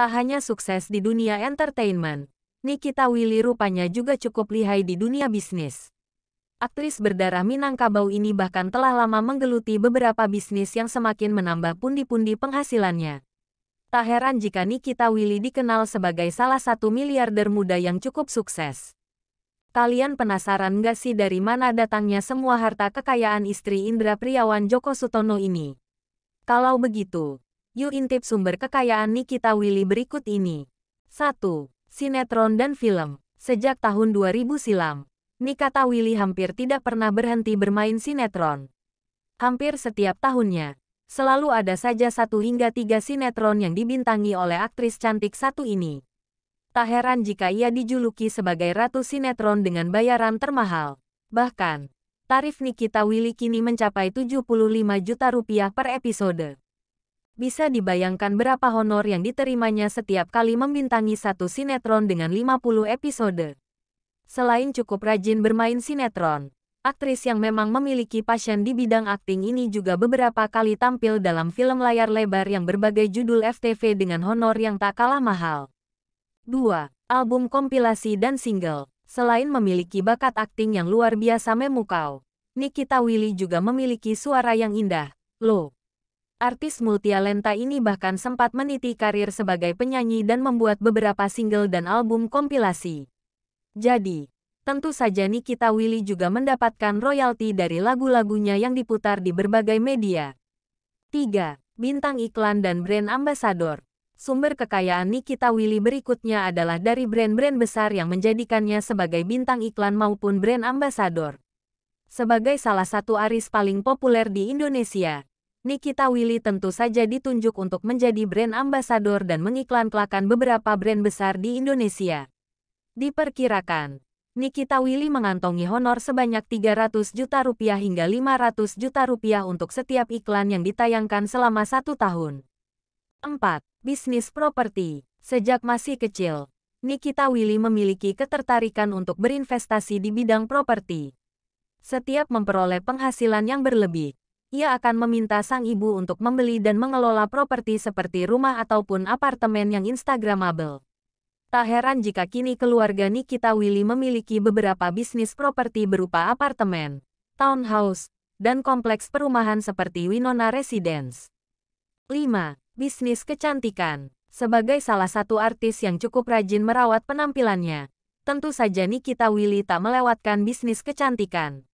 Tak hanya sukses di dunia entertainment, Nikita Willy rupanya juga cukup lihai di dunia bisnis. Aktris berdarah Minangkabau ini bahkan telah lama menggeluti beberapa bisnis yang semakin menambah pundi-pundi penghasilannya. Tak heran jika Nikita Willy dikenal sebagai salah satu miliarder muda yang cukup sukses. Kalian penasaran gak sih dari mana datangnya semua harta kekayaan istri Indra Priawan Joko Sutono ini? Kalau begitu, You intip sumber kekayaan Nikita Willy berikut ini. 1. Sinetron dan film. Sejak tahun 2000 silam, Nikita Willy hampir tidak pernah berhenti bermain sinetron. Hampir setiap tahunnya, selalu ada saja satu hingga tiga sinetron yang dibintangi oleh aktris cantik satu ini. Tak heran jika ia dijuluki sebagai ratu sinetron dengan bayaran termahal. Bahkan, tarif Nikita Willy kini mencapai 75 juta rupiah per episode bisa dibayangkan berapa honor yang diterimanya setiap kali membintangi satu sinetron dengan 50 episode. Selain cukup rajin bermain sinetron, aktris yang memang memiliki passion di bidang akting ini juga beberapa kali tampil dalam film layar lebar yang berbagai judul FTV dengan honor yang tak kalah mahal. 2. Album kompilasi dan single. Selain memiliki bakat akting yang luar biasa memukau, Nikita Willy juga memiliki suara yang indah, loh. Artis multialenta ini bahkan sempat meniti karir sebagai penyanyi dan membuat beberapa single dan album kompilasi. Jadi, tentu saja Nikita Willy juga mendapatkan royalti dari lagu-lagunya yang diputar di berbagai media. 3. Bintang iklan dan brand ambassador. Sumber kekayaan Nikita Willy berikutnya adalah dari brand-brand besar yang menjadikannya sebagai bintang iklan maupun brand ambassador. Sebagai salah satu aris paling populer di Indonesia, Nikita Willy tentu saja ditunjuk untuk menjadi brand ambasador dan mengiklankan beberapa brand besar di Indonesia. Diperkirakan, Nikita Willy mengantongi honor sebanyak 300 juta rupiah hingga 500 juta rupiah untuk setiap iklan yang ditayangkan selama satu tahun. 4. Bisnis properti Sejak masih kecil, Nikita Willy memiliki ketertarikan untuk berinvestasi di bidang properti. Setiap memperoleh penghasilan yang berlebih, ia akan meminta sang ibu untuk membeli dan mengelola properti seperti rumah ataupun apartemen yang instagramable. Tak heran jika kini keluarga Nikita Willy memiliki beberapa bisnis properti berupa apartemen, townhouse, dan kompleks perumahan seperti Winona Residence. 5. Bisnis kecantikan Sebagai salah satu artis yang cukup rajin merawat penampilannya, tentu saja Nikita Willy tak melewatkan bisnis kecantikan.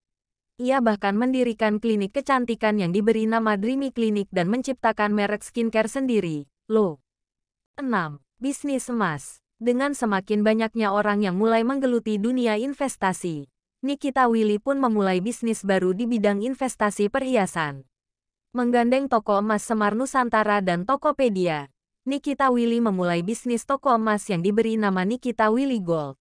Ia bahkan mendirikan klinik kecantikan yang diberi nama Dreamy Clinic dan menciptakan merek skincare sendiri. Lo. 6. Bisnis emas. Dengan semakin banyaknya orang yang mulai menggeluti dunia investasi, Nikita Willy pun memulai bisnis baru di bidang investasi perhiasan. Menggandeng toko emas Semar Nusantara dan Tokopedia, Nikita Willy memulai bisnis toko emas yang diberi nama Nikita Willy Gold.